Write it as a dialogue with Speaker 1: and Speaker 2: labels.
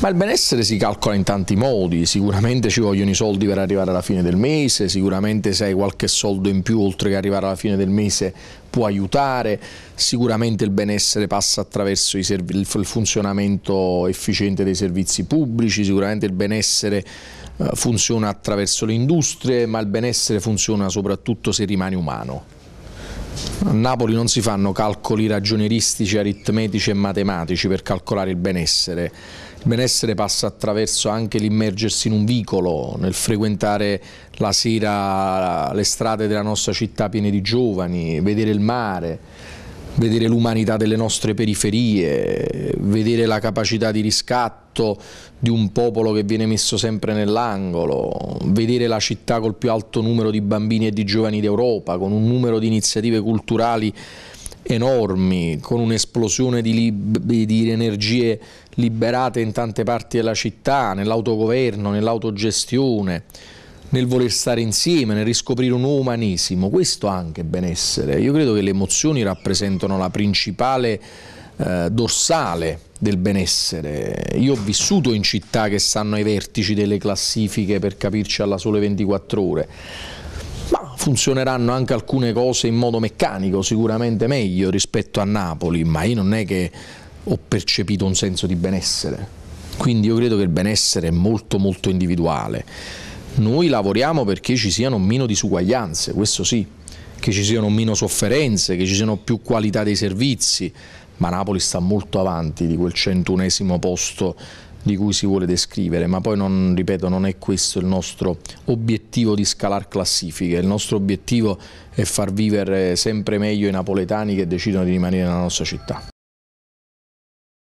Speaker 1: Ma il benessere si calcola in tanti modi, sicuramente ci vogliono i soldi per arrivare alla fine del mese, sicuramente se hai qualche soldo in più oltre che arrivare alla fine del mese può aiutare, sicuramente il benessere passa attraverso il funzionamento efficiente dei servizi pubblici, sicuramente il benessere eh, funziona attraverso le industrie, ma il benessere funziona soprattutto se rimani umano. A Napoli non si fanno calcoli ragionieristici, aritmetici e matematici per calcolare il benessere. Il benessere passa attraverso anche l'immergersi in un vicolo, nel frequentare la sera le strade della nostra città piene di giovani, vedere il mare vedere l'umanità delle nostre periferie, vedere la capacità di riscatto di un popolo che viene messo sempre nell'angolo, vedere la città col più alto numero di bambini e di giovani d'Europa, con un numero di iniziative culturali enormi, con un'esplosione di, di, energie liberate in tante parti della città, nell'autogoverno, nell'autogestione nel voler stare insieme, nel riscoprire un umanesimo, questo anche benessere. Io credo che le emozioni rappresentano la principale eh, dorsale del benessere. Io ho vissuto in città che stanno ai vertici delle classifiche per capirci alla sole 24 ore. Ma funzioneranno anche alcune cose in modo meccanico, sicuramente meglio rispetto a Napoli, ma io non è che ho percepito un senso di benessere. Quindi io credo che il benessere è molto molto individuale noi lavoriamo perché ci siano meno disuguaglianze, questo sì, che ci siano meno sofferenze, che ci siano più qualità dei servizi, ma Napoli sta molto avanti di quel centunesimo posto di cui si vuole descrivere, ma poi non, ripeto, non è questo il nostro obiettivo di scalare classifiche, il nostro obiettivo è far vivere sempre meglio i napoletani che decidono di rimanere nella nostra città.